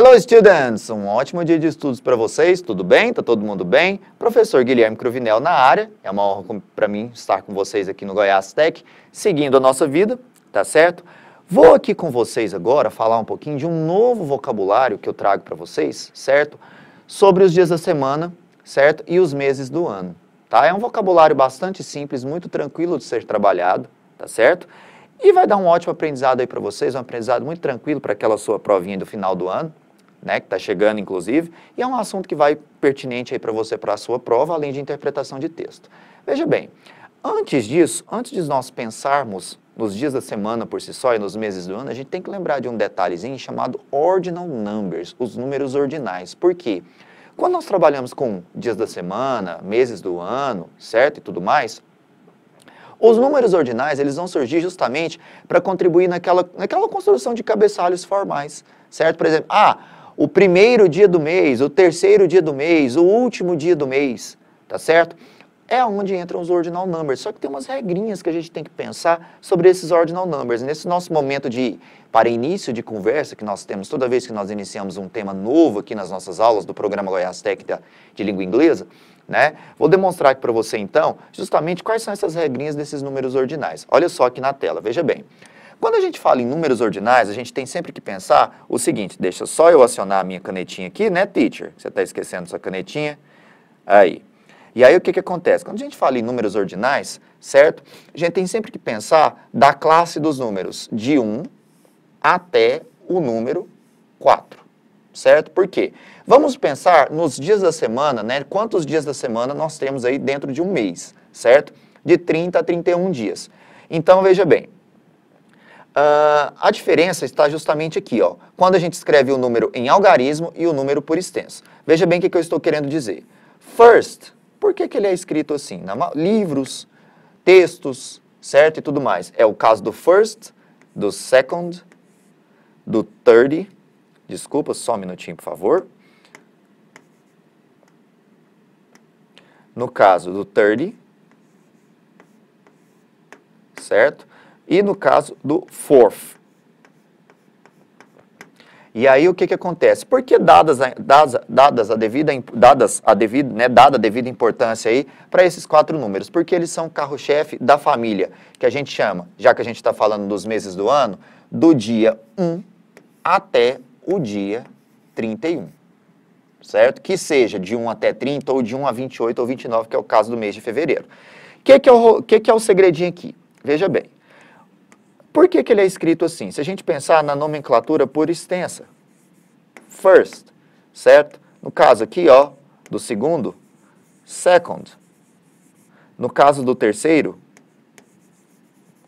Hello, students! Um ótimo dia de estudos para vocês, tudo bem? Tá todo mundo bem? Professor Guilherme Cruvinel na área, é uma honra para mim estar com vocês aqui no Goiás Tech, seguindo a nossa vida, tá certo? Vou aqui com vocês agora falar um pouquinho de um novo vocabulário que eu trago para vocês, certo? Sobre os dias da semana, certo? E os meses do ano, tá? É um vocabulário bastante simples, muito tranquilo de ser trabalhado, tá certo? E vai dar um ótimo aprendizado aí para vocês, um aprendizado muito tranquilo para aquela sua provinha do final do ano, né, que está chegando inclusive, e é um assunto que vai pertinente aí para você para a sua prova, além de interpretação de texto. Veja bem, antes disso, antes de nós pensarmos nos dias da semana por si só e nos meses do ano, a gente tem que lembrar de um detalhezinho chamado ordinal numbers, os números ordinais. Por quê? Quando nós trabalhamos com dias da semana, meses do ano, certo? E tudo mais, os números ordinais eles vão surgir justamente para contribuir naquela, naquela construção de cabeçalhos formais, certo? Por exemplo, ah, o primeiro dia do mês, o terceiro dia do mês, o último dia do mês, tá certo? É onde entram os ordinal numbers, só que tem umas regrinhas que a gente tem que pensar sobre esses ordinal numbers. Nesse nosso momento de para início de conversa que nós temos toda vez que nós iniciamos um tema novo aqui nas nossas aulas do programa Goiás Técnica de Língua Inglesa, né? Vou demonstrar aqui para você então justamente quais são essas regrinhas desses números ordinais. Olha só aqui na tela, veja bem. Quando a gente fala em números ordinais, a gente tem sempre que pensar o seguinte: deixa só eu acionar a minha canetinha aqui, né, teacher? Você está esquecendo sua canetinha? Aí. E aí o que, que acontece? Quando a gente fala em números ordinais, certo? A gente tem sempre que pensar da classe dos números de 1 até o número 4 certo? Por quê? Vamos pensar nos dias da semana, né? Quantos dias da semana nós temos aí dentro de um mês, certo? De 30 a 31 dias. Então, veja bem, Uh, a diferença está justamente aqui, ó, quando a gente escreve o número em algarismo e o número por extenso. Veja bem o que, que eu estou querendo dizer. First, por que, que ele é escrito assim? Na, livros, textos, certo? E tudo mais. É o caso do first, do second, do third. Desculpa, só um minutinho, por favor. No caso do third, certo? e no caso do fourth. E aí o que, que acontece? Porque dadas a, dadas, dadas a devida, dadas a devida, né, dada a devida importância aí para esses quatro números, porque eles são carro-chefe da família, que a gente chama, já que a gente está falando dos meses do ano, do dia 1 até o dia 31. Certo? Que seja de 1 até 30 ou de 1 a 28 ou 29, que é o caso do mês de fevereiro. O que, que, é, o, que, que é o segredinho aqui? Veja bem, por que, que ele é escrito assim? Se a gente pensar na nomenclatura por extensa, first, certo? No caso aqui, ó, do segundo, second. No caso do terceiro,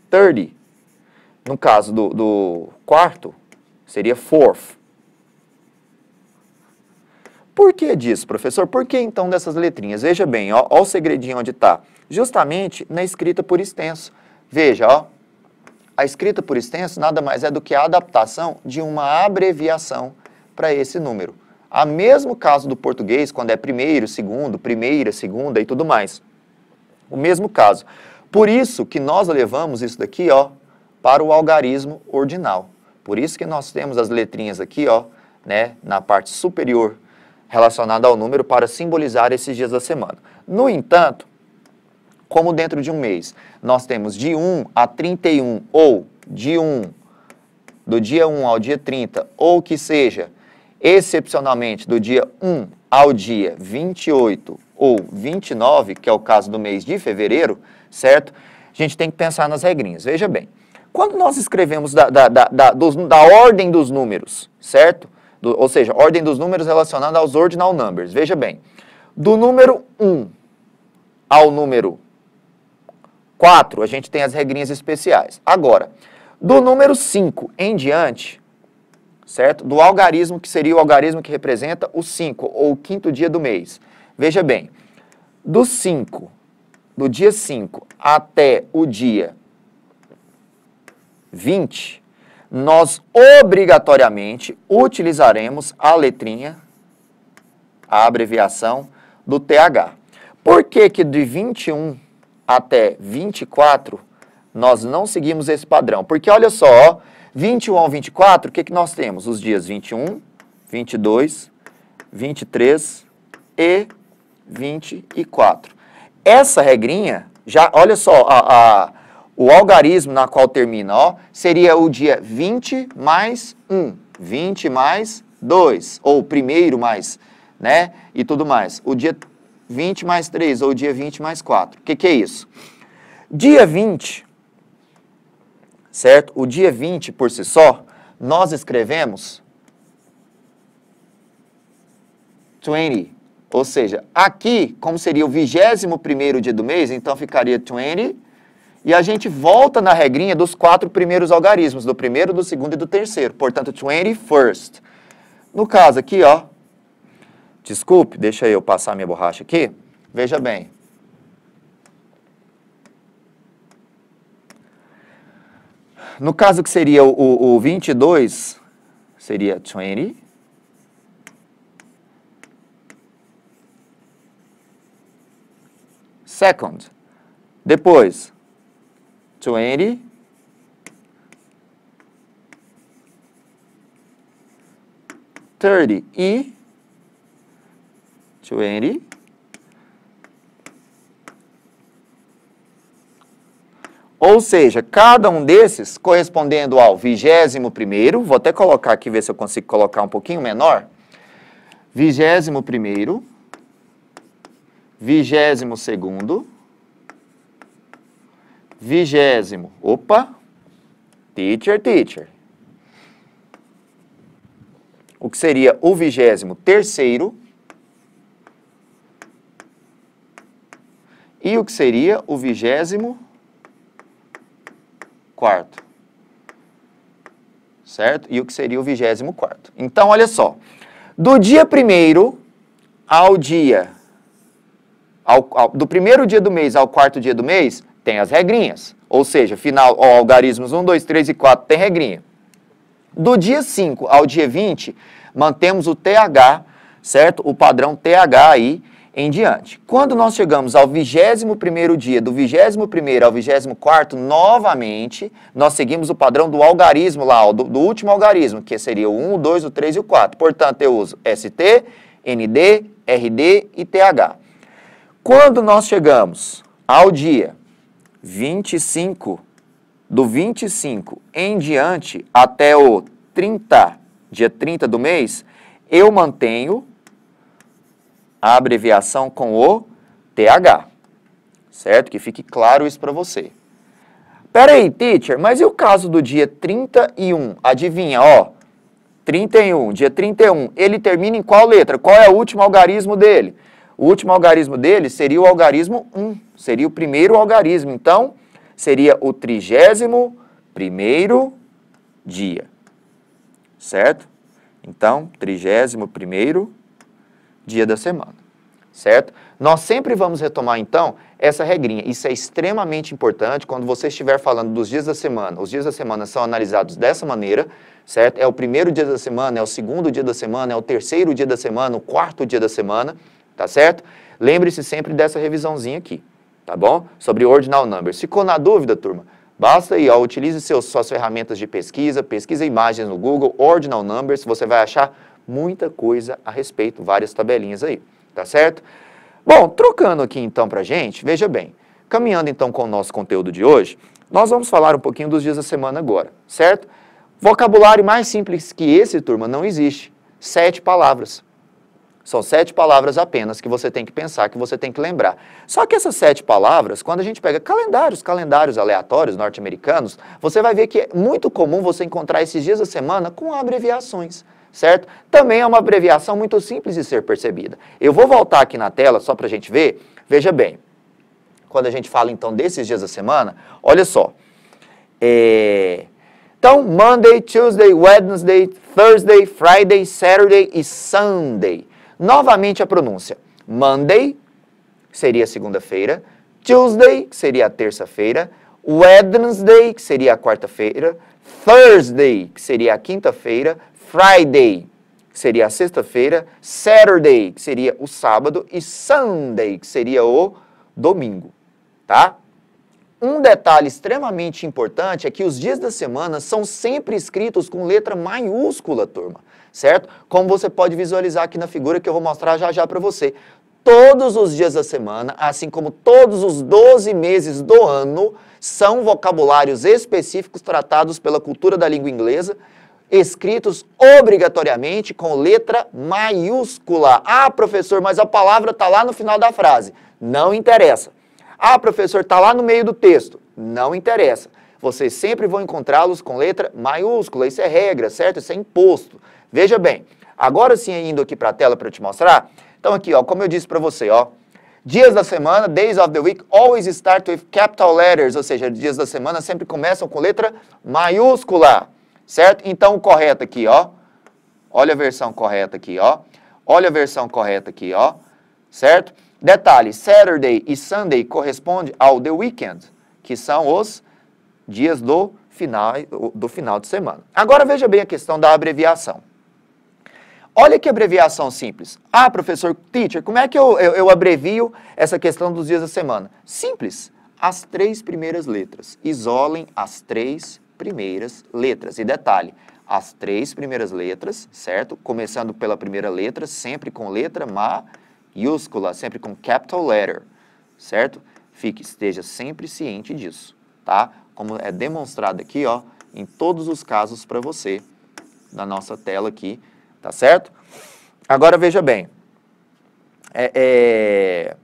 thirty. No caso do, do quarto, seria fourth. Por que disso, professor? Por que então dessas letrinhas? Veja bem, ó, ó o segredinho onde está. Justamente na escrita por extenso. Veja, ó. A escrita por extenso nada mais é do que a adaptação de uma abreviação para esse número. A mesmo caso do português, quando é primeiro, segundo, primeira, segunda e tudo mais. O mesmo caso. Por isso que nós levamos isso daqui, ó, para o algarismo ordinal. Por isso que nós temos as letrinhas aqui, ó, né, na parte superior relacionada ao número para simbolizar esses dias da semana. No entanto, como dentro de um mês nós temos de 1 a 31 ou de 1 do dia 1 ao dia 30 ou que seja excepcionalmente do dia 1 ao dia 28 ou 29, que é o caso do mês de fevereiro, certo? A gente tem que pensar nas regrinhas. Veja bem, quando nós escrevemos da, da, da, da dos, ordem dos números, certo? Do, ou seja, ordem dos números relacionada aos ordinal numbers. Veja bem, do número 1 ao número 4, a gente tem as regrinhas especiais. Agora, do número 5 em diante, certo? Do algarismo, que seria o algarismo que representa o 5, ou o quinto dia do mês. Veja bem, do 5, do dia 5 até o dia 20, nós obrigatoriamente utilizaremos a letrinha, a abreviação do TH. Por que que de 21 até 24, nós não seguimos esse padrão. Porque olha só, ó, 21 ao 24, o que, que nós temos? Os dias 21, 22, 23 e 24. Essa regrinha, já, olha só, a, a, o algarismo na qual termina, ó, seria o dia 20 mais 1, 20 mais 2, ou primeiro mais, né, e tudo mais. O dia 20 mais 3, ou dia 20 mais 4. O que, que é isso? Dia 20, certo? O dia 20 por si só, nós escrevemos 20. Ou seja, aqui, como seria o 21 dia do mês, então ficaria 20. E a gente volta na regrinha dos quatro primeiros algarismos, do primeiro, do segundo e do terceiro. Portanto, 20 first. No caso aqui, ó, Desculpe, deixa eu passar minha borracha aqui. Veja bem. No caso que seria o, o, 22, seria 20. Second. Depois, 20. Thirty. E 20 Ou seja, cada um desses correspondendo ao vigésimo primeiro, vou até colocar aqui, ver se eu consigo colocar um pouquinho menor. Vigésimo primeiro, vigésimo segundo, vigésimo, opa, teacher, teacher. O que seria o vigésimo terceiro, e o que seria o vigésimo quarto. Certo? E o que seria o vigésimo quarto. Então, olha só. Do dia primeiro ao dia... Ao, ao, do primeiro dia do mês ao quarto dia do mês, tem as regrinhas. Ou seja, final, ó, algarismos 1, 2, 3 e 4 tem regrinha. Do dia 5 ao dia 20, mantemos o TH, certo? O padrão TH aí, em diante. Quando nós chegamos ao 21º dia, do 21º ao 24º, novamente, nós seguimos o padrão do algarismo lá, do, do último algarismo, que seria o 1, o 2, o 3 e o 4. Portanto, eu uso ST, ND, RD e TH. Quando nós chegamos ao dia 25, do 25 em diante até o 30, dia 30 do mês, eu mantenho a abreviação com o TH. Certo? Que fique claro isso para você. Pera aí, teacher, mas e o caso do dia 31? Adivinha, ó. 31, dia 31, ele termina em qual letra? Qual é o último algarismo dele? O último algarismo dele seria o algarismo 1, seria o primeiro algarismo. Então, seria o trigésimo primeiro dia, certo? Então, trigésimo primeiro dia da semana, certo? Nós sempre vamos retomar, então, essa regrinha. Isso é extremamente importante quando você estiver falando dos dias da semana. Os dias da semana são analisados dessa maneira, certo? É o primeiro dia da semana, é o segundo dia da semana, é o terceiro dia da semana, o quarto dia da semana, tá certo? Lembre-se sempre dessa revisãozinha aqui, tá bom? Sobre ordinal numbers. Ficou na dúvida, turma? Basta aí, ó, utilize seus, suas ferramentas de pesquisa, pesquisa imagens no Google, ordinal numbers, você vai achar muita coisa a respeito, várias tabelinhas aí, tá certo? Bom, trocando aqui então para gente, veja bem, caminhando então com o nosso conteúdo de hoje, nós vamos falar um pouquinho dos dias da semana agora, certo? Vocabulário mais simples que esse, turma, não existe. Sete palavras. São sete palavras apenas que você tem que pensar, que você tem que lembrar. Só que essas sete palavras, quando a gente pega calendários, calendários aleatórios norte-americanos, você vai ver que é muito comum você encontrar esses dias da semana com abreviações certo? Também é uma abreviação muito simples de ser percebida. Eu vou voltar aqui na tela só para a gente ver. Veja bem, quando a gente fala então desses dias da semana, olha só. É... Então, Monday, Tuesday, Wednesday, Thursday, Friday, Saturday e Sunday. Novamente a pronúncia. Monday, que seria segunda-feira. Tuesday, que seria terça-feira. Wednesday, que seria quarta-feira. Thursday, que seria quinta-feira. Friday, que seria a sexta-feira, Saturday, que seria o sábado, e Sunday, que seria o domingo, tá? Um detalhe extremamente importante é que os dias da semana são sempre escritos com letra maiúscula, turma, certo? Como você pode visualizar aqui na figura que eu vou mostrar já já para você. Todos os dias da semana, assim como todos os 12 meses do ano, são vocabulários específicos tratados pela cultura da língua inglesa, escritos obrigatoriamente com letra maiúscula. Ah, professor, mas a palavra está lá no final da frase. Não interessa. Ah, professor, está lá no meio do texto. Não interessa. Vocês sempre vão encontrá-los com letra maiúscula. Isso é regra, certo? Isso é imposto. Veja bem, agora sim, indo aqui para a tela para eu te mostrar. Então aqui, ó, como eu disse para você, ó, Dias da semana, days of the week, always start with capital letters, ou seja, dias da semana sempre começam com letra maiúscula certo? Então, o correto aqui, ó. Olha a versão correta aqui, ó. Olha a versão correta aqui, ó. Certo? Detalhe, Saturday e Sunday correspondem ao the weekend, que são os dias do final, do final de semana. Agora veja bem a questão da abreviação. Olha que abreviação simples. Ah, professor, teacher, como é que eu, eu, eu abrevio essa questão dos dias da semana? Simples. As três primeiras letras. Isolem as três primeiras letras. E detalhe, as três primeiras letras, certo? Começando pela primeira letra, sempre com letra maiúscula, sempre com capital letter, certo? Fique, esteja sempre ciente disso, tá? Como é demonstrado aqui, ó, em todos os casos para você, na nossa tela aqui, tá certo? Agora veja bem, é, é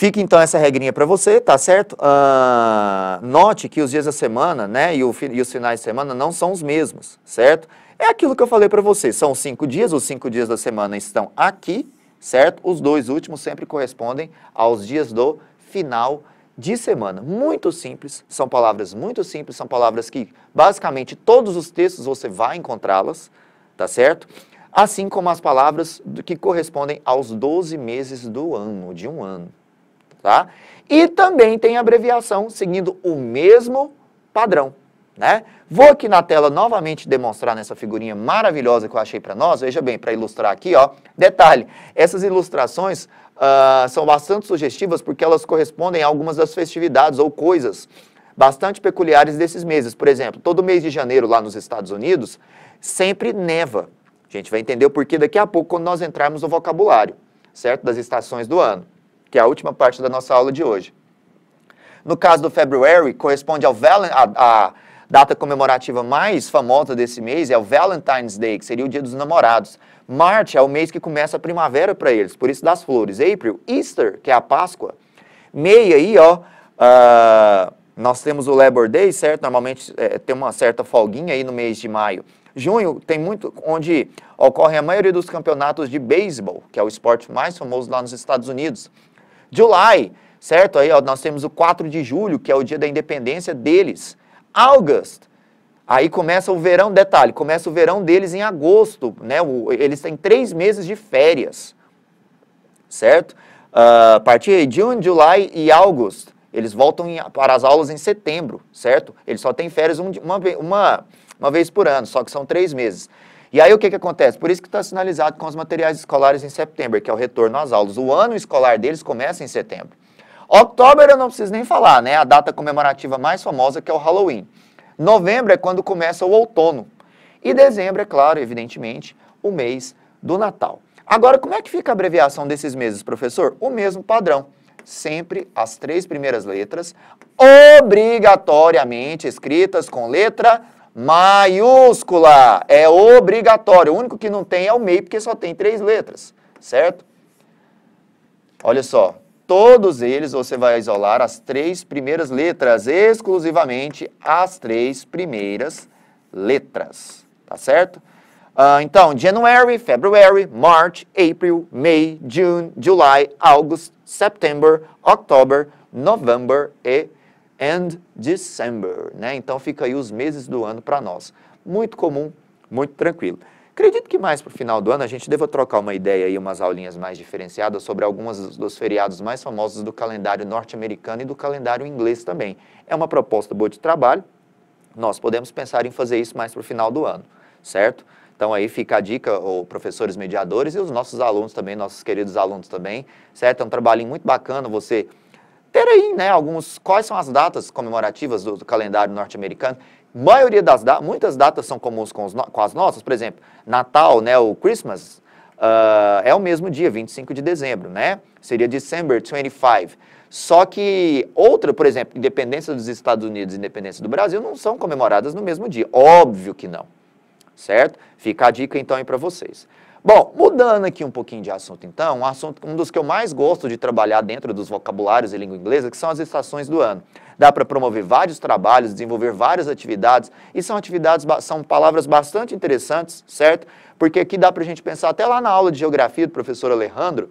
Fica então essa regrinha para você, tá certo? Uh, note que os dias da semana, né, e, o, e os finais de semana não são os mesmos, certo? É aquilo que eu falei para você, são cinco dias, os cinco dias da semana estão aqui, certo? Os dois últimos sempre correspondem aos dias do final de semana. Muito simples, são palavras muito simples, são palavras que basicamente todos os textos você vai encontrá-las, tá certo? Assim como as palavras que correspondem aos 12 meses do ano, de um ano tá? E também tem abreviação seguindo o mesmo padrão, né? Vou aqui na tela novamente demonstrar nessa figurinha maravilhosa que eu achei para nós, veja bem, para ilustrar aqui, ó. Detalhe, essas ilustrações uh, são bastante sugestivas porque elas correspondem a algumas das festividades ou coisas bastante peculiares desses meses. Por exemplo, todo mês de janeiro lá nos Estados Unidos sempre neva. A gente vai entender o porquê daqui a pouco quando nós entrarmos no vocabulário, certo? Das estações do ano que é a última parte da nossa aula de hoje. No caso do February, corresponde ao a, data comemorativa mais famosa desse mês é o Valentine's Day, que seria o dia dos namorados. March é o mês que começa a primavera para eles, por isso das flores. April, Easter, que é a Páscoa. May aí, ó, uh, nós temos o Labor Day, certo? Normalmente é, tem uma certa folguinha aí no mês de maio. Junho tem muito, onde ocorre a maioria dos campeonatos de beisebol, que é o esporte mais famoso lá nos Estados Unidos. July, certo? Aí ó, nós temos o 4 de julho, que é o dia da independência deles. August, aí começa o verão, detalhe, começa o verão deles em agosto, né? O, eles têm três meses de férias, certo? Uh, a partir de junho, July e agosto, eles voltam em, para as aulas em setembro, certo? Eles só têm férias um, uma, uma, uma vez por ano, só que são três meses. E aí o que, que acontece? Por isso que está sinalizado com os materiais escolares em setembro, que é o retorno às aulas. O ano escolar deles começa em setembro. Outubro eu não preciso nem falar, né? A data comemorativa mais famosa que é o Halloween. Novembro é quando começa o outono. E dezembro, é claro, evidentemente, o mês do Natal. Agora, como é que fica a abreviação desses meses, professor? O mesmo padrão. Sempre as três primeiras letras, obrigatoriamente escritas com letra maiúscula. É obrigatório. O único que não tem é o MEI, porque só tem três letras, certo? Olha só. Todos eles você vai isolar as três primeiras letras, exclusivamente as três primeiras letras, tá certo? Uh, então, January, February, March, April, May, June, July, August, September, October, November e and December, né? Então fica aí os meses do ano para nós. Muito comum, muito tranquilo. Acredito que mais para o final do ano a gente deva trocar uma ideia e umas aulinhas mais diferenciadas sobre alguns dos feriados mais famosos do calendário norte-americano e do calendário inglês também. É uma proposta boa de trabalho, nós podemos pensar em fazer isso mais para o final do ano, certo? Então aí fica a dica, ou professores mediadores e os nossos alunos também, nossos queridos alunos também, certo? É um trabalhinho muito bacana você ter aí, né, alguns, quais são as datas comemorativas do, do calendário norte-americano. Maioria das datas, muitas datas são comuns com, os, com, as nossas, por exemplo, Natal, né, o Christmas, uh, é o mesmo dia, 25 de dezembro, né, seria December 25. Só que outra, por exemplo, independência dos Estados Unidos e independência do Brasil não são comemoradas no mesmo dia, óbvio que não, certo? Fica a dica então aí para vocês. Bom, mudando aqui um pouquinho de assunto então, um, assunto, um dos que eu mais gosto de trabalhar dentro dos vocabulários em língua inglesa, que são as estações do ano. Dá para promover vários trabalhos, desenvolver várias atividades, e são atividades, são palavras bastante interessantes, certo? Porque aqui dá para a gente pensar até lá na aula de Geografia do professor Alejandro,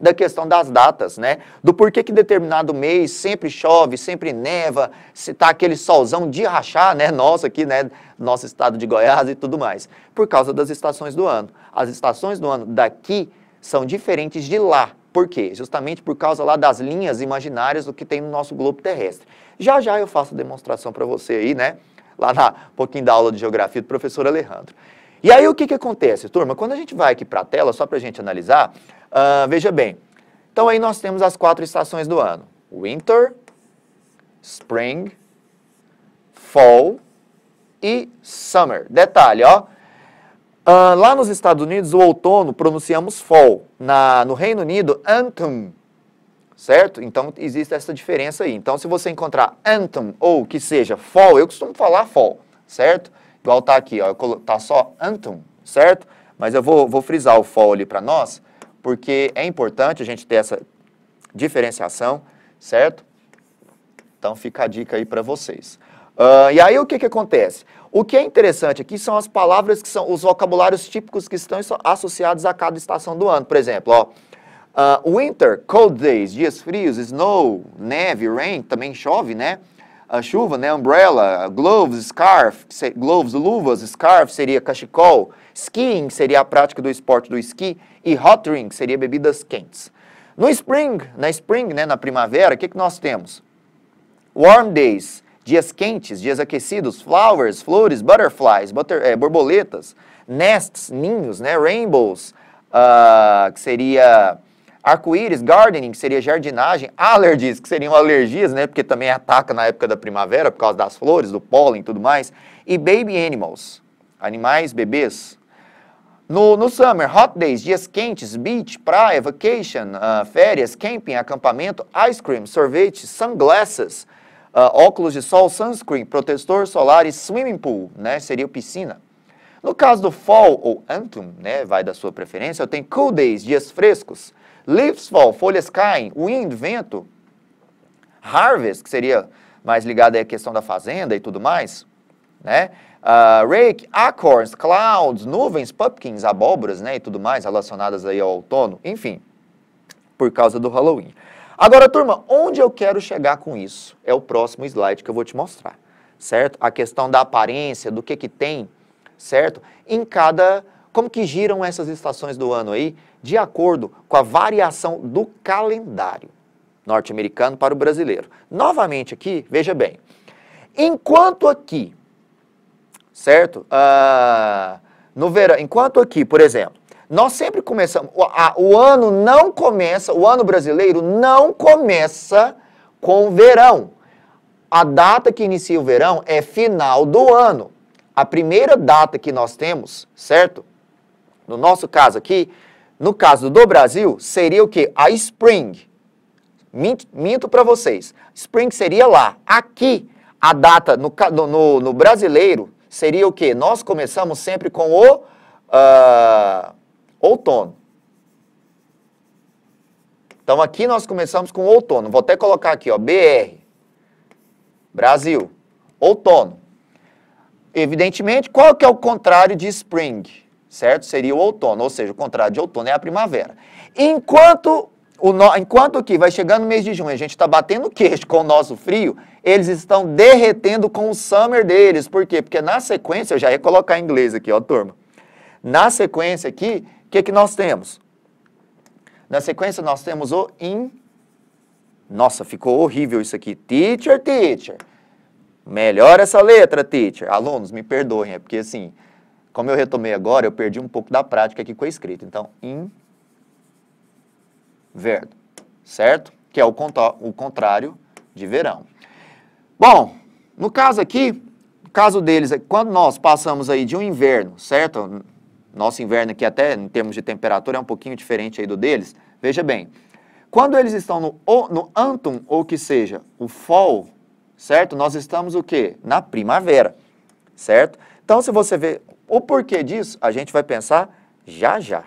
da questão das datas, né? Do porquê que determinado mês sempre chove, sempre neva, se tá aquele solzão de rachar, né? Nosso aqui, né? Nosso estado de Goiás e tudo mais. Por causa das estações do ano. As estações do ano daqui são diferentes de lá. Por quê? Justamente por causa lá das linhas imaginárias do que tem no nosso globo terrestre. Já já eu faço a demonstração para você aí, né? Lá na pouquinho da aula de geografia do professor Alejandro. E aí o que, que acontece, turma? Quando a gente vai aqui para a tela, só para a gente analisar, uh, veja bem. Então aí nós temos as quatro estações do ano. Winter, Spring, Fall e Summer. Detalhe, ó. Uh, lá nos Estados Unidos, o outono pronunciamos fall. Na, no Reino Unido, anthem. Certo? Então existe essa diferença aí. Então, se você encontrar anthem ou que seja fall, eu costumo falar fall, certo? igual tá aqui, ó, tá só Anton, certo? Mas eu vou, vou frisar o fol ali para nós, porque é importante a gente ter essa diferenciação, certo? Então fica a dica aí para vocês. Uh, e aí o que, que acontece? O que é interessante aqui são as palavras que são os vocabulários típicos que estão associados a cada estação do ano. Por exemplo, ó, uh, winter, cold days, dias frios, snow, neve, rain, também chove, né? a chuva, né? Umbrella, gloves, scarf, gloves, luvas, scarf seria cachecol, skiing seria a prática do esporte do esqui e hot drink seria bebidas quentes. No spring, na spring, né, na primavera, o que, que nós temos? Warm days, dias quentes, dias aquecidos, flowers, flores, butterflies, butter, é, borboletas, nests, ninhos, né, rainbows, uh, que seria Arco-íris, gardening, que seria jardinagem, allergies, que seriam alergias, né? Porque também ataca na época da primavera por causa das flores, do pólen e tudo mais. E baby animals, animais, bebês. No, no summer, hot days, dias quentes, beach, praia, vacation, uh, férias, camping, acampamento, ice cream, sorvete, sunglasses, uh, óculos de sol, sunscreen, protetor solar e swimming pool, né? Seria piscina. No caso do fall ou autumn, né, vai da sua preferência, eu tenho cool days, dias frescos, Leaves fall, folhas caem. Wind, vento. Harvest, que seria mais ligado à questão da fazenda e tudo mais. Né? Uh, rake, acorns, clouds, nuvens, pumpkins, abóboras né, e tudo mais relacionadas aí ao outono. Enfim, por causa do Halloween. Agora, turma, onde eu quero chegar com isso? É o próximo slide que eu vou te mostrar, certo? A questão da aparência, do que que tem, certo? Em cada como que giram essas estações do ano aí? De acordo com a variação do calendário norte-americano para o brasileiro. Novamente aqui, veja bem, enquanto aqui, certo? Ah, no verão, enquanto aqui, por exemplo, nós sempre começamos, o, a, o ano não começa, o ano brasileiro não começa com o verão. A data que inicia o verão é final do ano. A primeira data que nós temos, certo? no nosso caso aqui, no caso do Brasil, seria o que? A Spring. Minto, minto para vocês. Spring seria lá. Aqui, a data no, no, no brasileiro seria o que? Nós começamos sempre com o uh, outono. Então aqui nós começamos com outono. Vou até colocar aqui, ó, BR. Brasil. Outono. Evidentemente, qual que é o contrário de spring? certo? Seria o outono, ou seja, o contrário de outono é a primavera. Enquanto o no... enquanto que vai chegando o mês de junho, a gente está batendo queixo com o nosso frio, eles estão derretendo com o summer deles. Por quê? Porque na sequência, eu já ia colocar em inglês aqui, ó, turma. Na sequência aqui, o que, que nós temos? Na sequência, nós temos o in. Nossa, ficou horrível isso aqui. Teacher, teacher. Melhora essa letra, teacher. Alunos, me perdoem, é porque assim, como eu retomei agora, eu perdi um pouco da prática aqui com a escrita. Então, inverno, certo? Que é o, o contrário de verão. Bom, no caso aqui, no caso deles, é, quando nós passamos aí de um inverno, certo? Nosso inverno aqui até em termos de temperatura é um pouquinho diferente aí do deles. Veja bem, quando eles estão no, no antum, ou que seja, o fall, certo? Nós estamos o quê? Na primavera, certo? Então, se você vê o porquê disso, a gente vai pensar já já,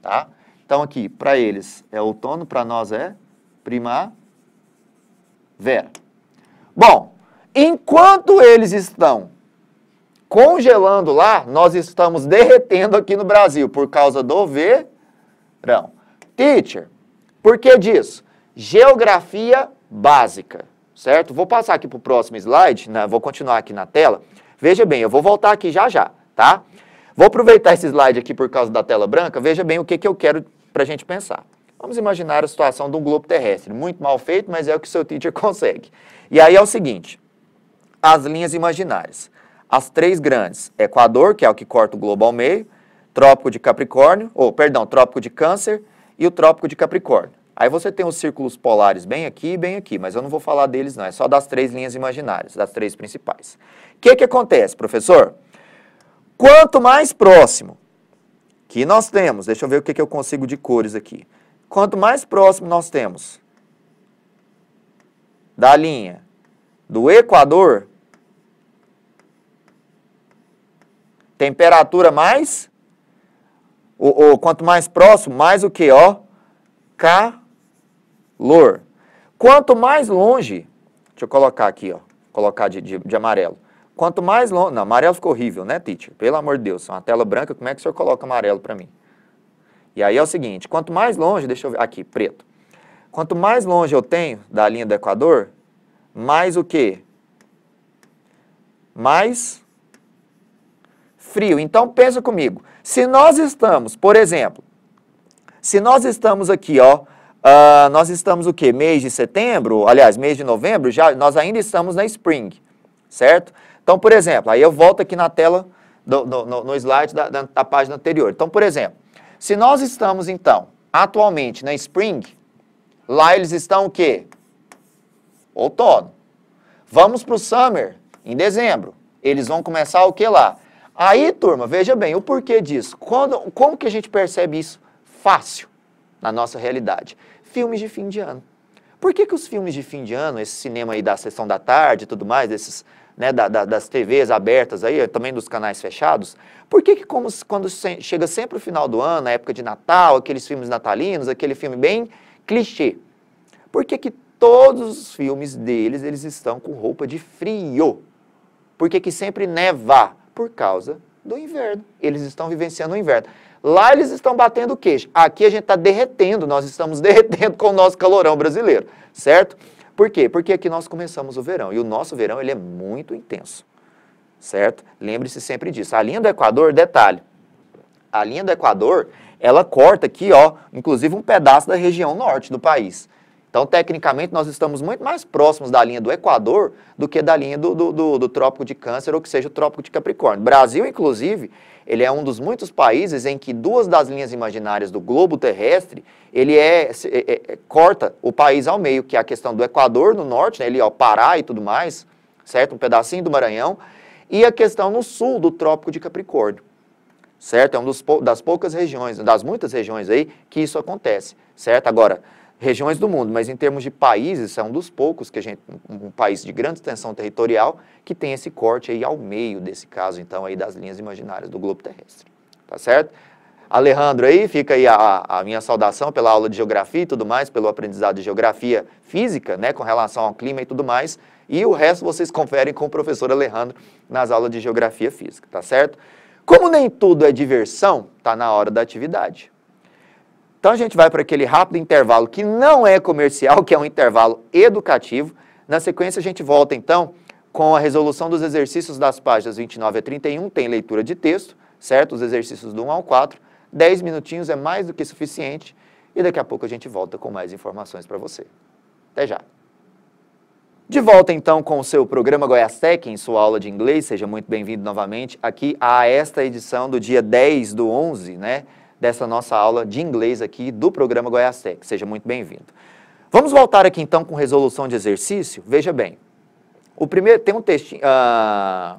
tá? Então, aqui, para eles é outono, para nós é primavera. Bom, enquanto eles estão congelando lá, nós estamos derretendo aqui no Brasil por causa do verão. Teacher, por que disso? Geografia básica, certo? Vou passar aqui para o próximo slide, né? vou continuar aqui na tela. Veja bem, eu vou voltar aqui já já, tá? Vou aproveitar esse slide aqui por causa da tela branca, veja bem o que, que eu quero para a gente pensar. Vamos imaginar a situação de um globo terrestre, muito mal feito, mas é o que o seu teacher consegue. E aí é o seguinte, as linhas imaginárias. As três grandes, Equador, que é o que corta o globo ao meio, Trópico de Capricórnio, ou, perdão, Trópico de Câncer e o Trópico de Capricórnio. Aí você tem os círculos polares bem aqui e bem aqui, mas eu não vou falar deles não, é só das três linhas imaginárias, das três principais. O que, que acontece, professor? Quanto mais próximo que nós temos, deixa eu ver o que, que eu consigo de cores aqui. Quanto mais próximo nós temos da linha do Equador, temperatura mais, ou, ou, quanto mais próximo, mais o que, ó? Calor. Quanto mais longe, deixa eu colocar aqui, ó, colocar de, de, de amarelo. Quanto mais longe. Não, amarelo ficou horrível, né, teacher? Pelo amor de Deus, uma tela branca, como é que o senhor coloca amarelo para mim? E aí é o seguinte: quanto mais longe, deixa eu ver. Aqui, preto. Quanto mais longe eu tenho da linha do equador, mais o quê? Mais frio. Então pensa comigo. Se nós estamos, por exemplo, se nós estamos aqui, ó, uh, nós estamos o quê? Mês de setembro, aliás, mês de novembro, já nós ainda estamos na spring, certo? Então, por exemplo, aí eu volto aqui na tela, do, no, no, slide da, da, da página anterior. Então, por exemplo, se nós estamos, então, atualmente na Spring, lá eles estão o quê? Outono. Vamos para o Summer, em dezembro. Eles vão começar o que lá? Aí, turma, veja bem, o porquê disso. Quando, como que a gente percebe isso? Fácil, na nossa realidade. Filmes de fim de ano. Por que, que os filmes de fim de ano, esse cinema aí da sessão da tarde e tudo mais, esses né, da, da, das TVs abertas aí, também dos canais fechados, por que, que como, quando se, chega sempre o final do ano, a época de Natal, aqueles filmes natalinos, aquele filme bem clichê, por que, que todos os filmes deles eles estão com roupa de frio? Por que, que sempre neva? Por causa do inverno. Eles estão vivenciando o inverno. Lá eles estão batendo o queixo. Aqui a gente está derretendo, nós estamos derretendo com o nosso calorão brasileiro, certo? Por quê? Porque aqui nós começamos o verão e o nosso verão ele é muito intenso, certo? Lembre-se sempre disso. A linha do Equador, detalhe, a linha do Equador, ela corta aqui, ó, inclusive um pedaço da região norte do país. Então, tecnicamente, nós estamos muito mais próximos da linha do Equador do que da linha do, do, do, do, Trópico de Câncer, ou que seja o Trópico de Capricórnio. Brasil, inclusive, ele é um dos muitos países em que duas das linhas imaginárias do globo terrestre, ele é, é, é corta o país ao meio, que é a questão do Equador no norte, né, ele ó, Pará e tudo mais, certo? Um pedacinho do Maranhão, e a questão no sul do Trópico de Capricórnio certo? É uma das poucas regiões, das muitas regiões aí que isso acontece, certo? Agora, regiões do mundo, mas em termos de países, é um dos poucos que a gente, um país de grande extensão territorial, que tem esse corte aí ao meio desse caso, então, aí das linhas imaginárias do globo terrestre. Tá certo? Alejandro aí, fica aí a, a, minha saudação pela aula de geografia e tudo mais, pelo aprendizado de geografia física, né, com relação ao clima e tudo mais, e o resto vocês conferem com o professor Alejandro nas aulas de geografia física, tá certo? Como nem tudo é diversão, tá na hora da atividade. Então a gente vai para aquele rápido intervalo que não é comercial, que é um intervalo educativo. Na sequência a gente volta então com a resolução dos exercícios das páginas 29 a 31, tem leitura de texto, certo? Os exercícios do 1 ao 4. 10 minutinhos é mais do que suficiente e daqui a pouco a gente volta com mais informações para você. Até já! De volta então com o seu programa Goiás Tech, em sua aula de inglês, seja muito bem-vindo novamente aqui a esta edição do dia 10 do 11, né? dessa nossa aula de inglês aqui do programa Goiás Tech. Seja muito bem-vindo. Vamos voltar aqui então com resolução de exercício? Veja bem, o primeiro tem um textinho, uh,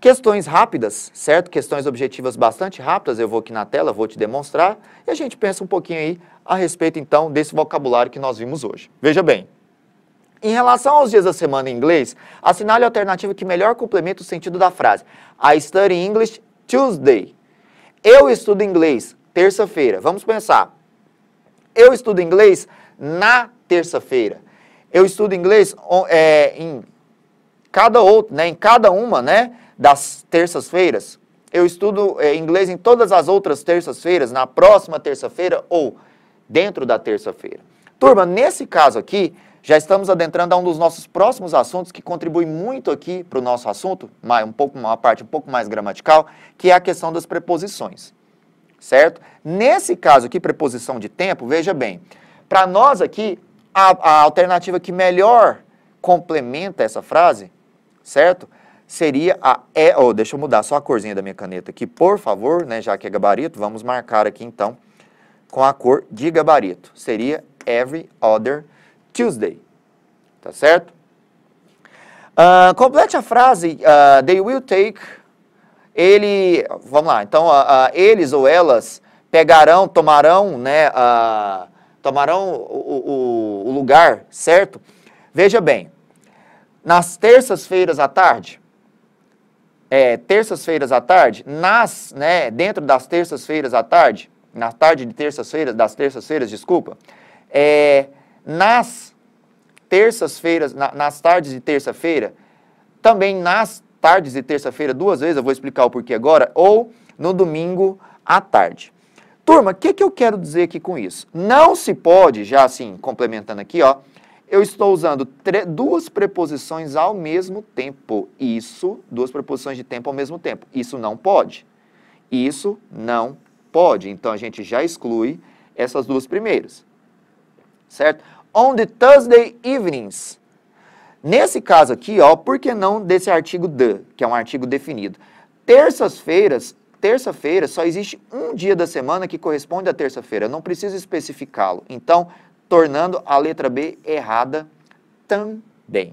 questões rápidas, certo? Questões objetivas bastante rápidas, eu vou aqui na tela, vou te demonstrar, e a gente pensa um pouquinho aí a respeito então desse vocabulário que nós vimos hoje. Veja bem, em relação aos dias da semana em inglês, assinale a alternativa que melhor complementa o sentido da frase. I study English Tuesday. Eu estudo inglês terça-feira. Vamos pensar. Eu estudo inglês na terça-feira. Eu estudo inglês é, em cada outro, né, em cada uma, né, das terças-feiras. Eu estudo é, inglês em todas as outras terças-feiras, na próxima terça-feira ou dentro da terça-feira. Turma, nesse caso aqui, já estamos adentrando a um dos nossos próximos assuntos que contribui muito aqui para o nosso assunto, um pouco uma parte um pouco mais gramatical, que é a questão das preposições. Certo? Nesse caso aqui, preposição de tempo, veja bem, para nós aqui, a, a alternativa que melhor complementa essa frase, certo? Seria a é, oh, deixa eu mudar só a corzinha da minha caneta aqui, por favor, né, já que é gabarito, vamos marcar aqui então com a cor de gabarito. Seria every other Tuesday. Tá certo? Uh, complete a frase, uh, they will take, ele, vamos lá, então, uh, eles ou elas pegarão, tomarão, né, tomarão o, o, o lugar, certo? Veja bem, nas terças-feiras à tarde, é, terças-feiras à tarde, nas, né, dentro das terças-feiras à tarde, na tarde de terças-feiras, das terças-feiras, desculpa, é, nas terças-feiras, na, nas tardes de terça-feira, também nas tardes de terça-feira, duas vezes, eu vou explicar o porquê agora, ou no domingo à tarde. Turma, o que, que eu quero dizer aqui com isso? Não se pode, já assim, complementando aqui, ó, eu estou usando duas preposições ao mesmo tempo. Isso, duas preposições de tempo ao mesmo tempo. Isso não pode. Isso não pode. Então, a gente já exclui essas duas primeiras. Certo? on the Thursday evenings. Nesse caso aqui, ó, por que não desse artigo the, que é um artigo definido? Terças-feiras, terça-feira só existe um dia da semana que corresponde à terça-feira, não preciso especificá-lo. Então, tornando a letra B errada também.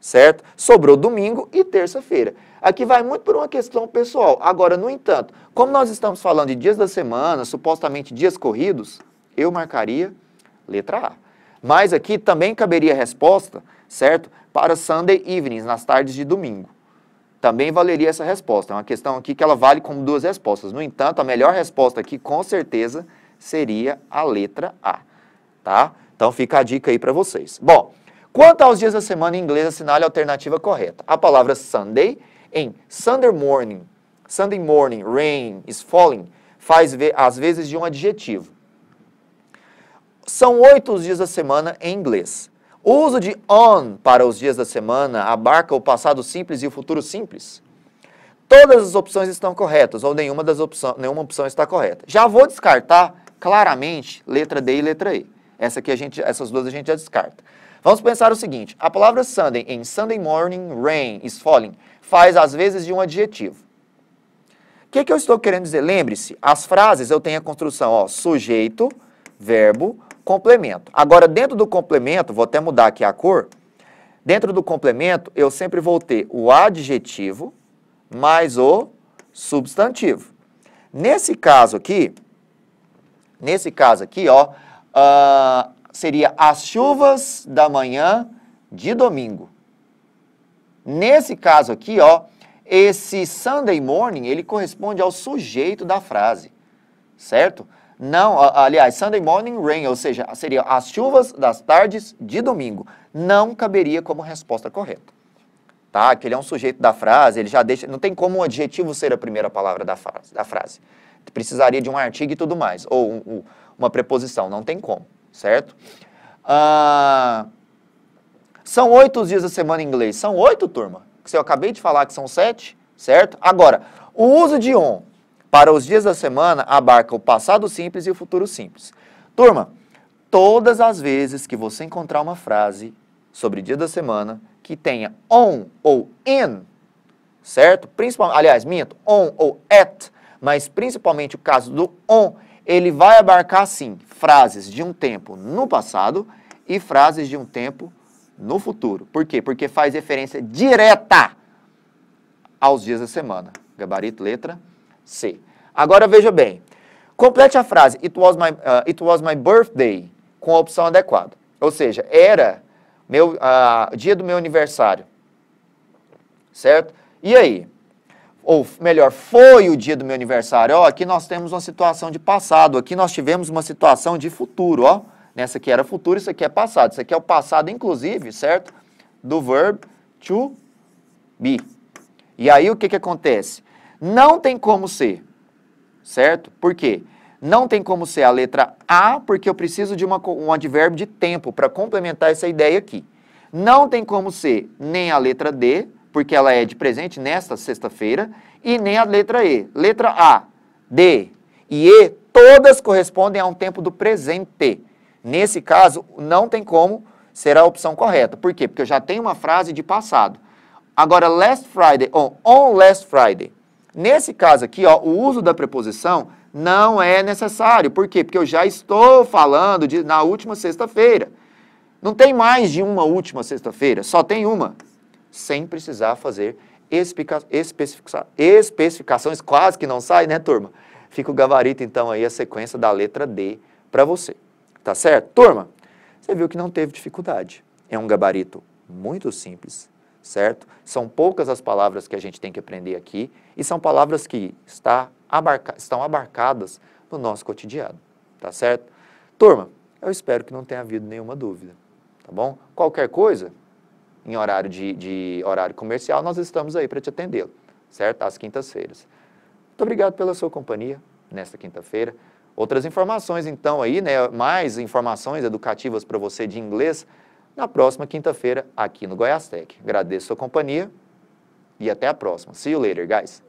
Certo? Sobrou domingo e terça-feira. Aqui vai muito por uma questão pessoal. Agora, no entanto, como nós estamos falando de dias da semana, supostamente dias corridos, eu marcaria letra A. Mas aqui também caberia resposta, certo? Para Sunday evenings, nas tardes de domingo. Também valeria essa resposta. É uma questão aqui que ela vale como duas respostas. No entanto, a melhor resposta aqui, com certeza, seria a letra A, tá? Então fica a dica aí para vocês. Bom, quanto aos dias da semana em inglês, assinale a alternativa correta. A palavra Sunday em Sunday morning, Sunday morning, rain is falling, faz às vezes de um adjetivo. São oito os dias da semana em inglês. O uso de on para os dias da semana abarca o passado simples e o futuro simples. Todas as opções estão corretas, ou nenhuma, das opção, nenhuma opção está correta. Já vou descartar claramente letra D e letra E. Essa aqui a gente, essas duas a gente já descarta. Vamos pensar o seguinte: a palavra Sunday em Sunday morning, rain is falling faz às vezes de um adjetivo. O que, que eu estou querendo dizer? Lembre-se, as frases eu tenho a construção ó, sujeito, verbo, complemento. Agora, dentro do complemento, vou até mudar aqui a cor. Dentro do complemento, eu sempre vou ter o adjetivo mais o substantivo. Nesse caso aqui, nesse caso aqui, ó, uh, seria as chuvas da manhã de domingo. Nesse caso aqui, ó, esse Sunday morning, ele corresponde ao sujeito da frase, certo? não, aliás, Sunday Morning Rain, ou seja, seria as chuvas das tardes de domingo, não caberia como resposta correta. Tá? Que ele é um sujeito da frase, ele já deixa, não tem como um adjetivo ser a primeira palavra da frase. Da frase. Precisaria de um artigo e tudo mais, ou um, uma preposição, não tem como, certo? Ah, são oito os dias da semana em inglês, são oito, turma? Que eu acabei de falar que são sete, certo? Agora, o uso de on para os dias da semana, abarca o passado simples e o futuro simples. Turma, todas as vezes que você encontrar uma frase sobre dia da semana que tenha on ou in, certo? Principalmente, aliás, minto, on ou at, mas principalmente o caso do on, ele vai abarcar, sim, frases de um tempo no passado e frases de um tempo no futuro. Por quê? Porque faz referência direta aos dias da semana. Gabarito, letra C. Agora veja bem. Complete a frase it was my, uh, it was my birthday com a opção adequada. Ou seja, era meu uh, dia do meu aniversário. Certo? E aí? Ou melhor, foi o dia do meu aniversário. Ó, aqui nós temos uma situação de passado, aqui nós tivemos uma situação de futuro, ó. Nessa aqui era futuro, isso aqui é passado. Isso aqui é o passado inclusive, certo? Do verbo to be. E aí o que que acontece? Não tem como ser, certo? Por quê? Não tem como ser a letra A, porque eu preciso de uma, um advérbio de tempo para complementar essa ideia aqui. Não tem como ser nem a letra D, porque ela é de presente nesta sexta-feira, e nem a letra E. Letra A, D e E, todas correspondem a um tempo do presente. Nesse caso, não tem como ser a opção correta. Por quê? Porque eu já tenho uma frase de passado. Agora, last Friday, on, on last Friday, Nesse caso aqui, ó, o uso da preposição não é necessário. Por quê? Porque eu já estou falando de, na última sexta-feira. Não tem mais de uma última sexta-feira, só tem uma. Sem precisar fazer especa, especifica, especificações, quase que não sai, né, turma? Fica o gabarito, então, aí a sequência da letra D para você. Tá certo? Turma, você viu que não teve dificuldade. É um gabarito muito simples, certo? São poucas as palavras que a gente tem que aprender aqui e são palavras que está abarca, estão abarcadas no nosso cotidiano, tá certo? Turma, eu espero que não tenha havido nenhuma dúvida, tá bom? Qualquer coisa, em horário de, de horário comercial, nós estamos aí para te atendê-lo, certo? Às quintas-feiras. Muito obrigado pela sua companhia nesta quinta-feira. Outras informações, então, aí, né? Mais informações educativas para você de inglês, na próxima quinta-feira aqui no Goiás Tech. Agradeço a sua companhia e até a próxima. See you later, guys.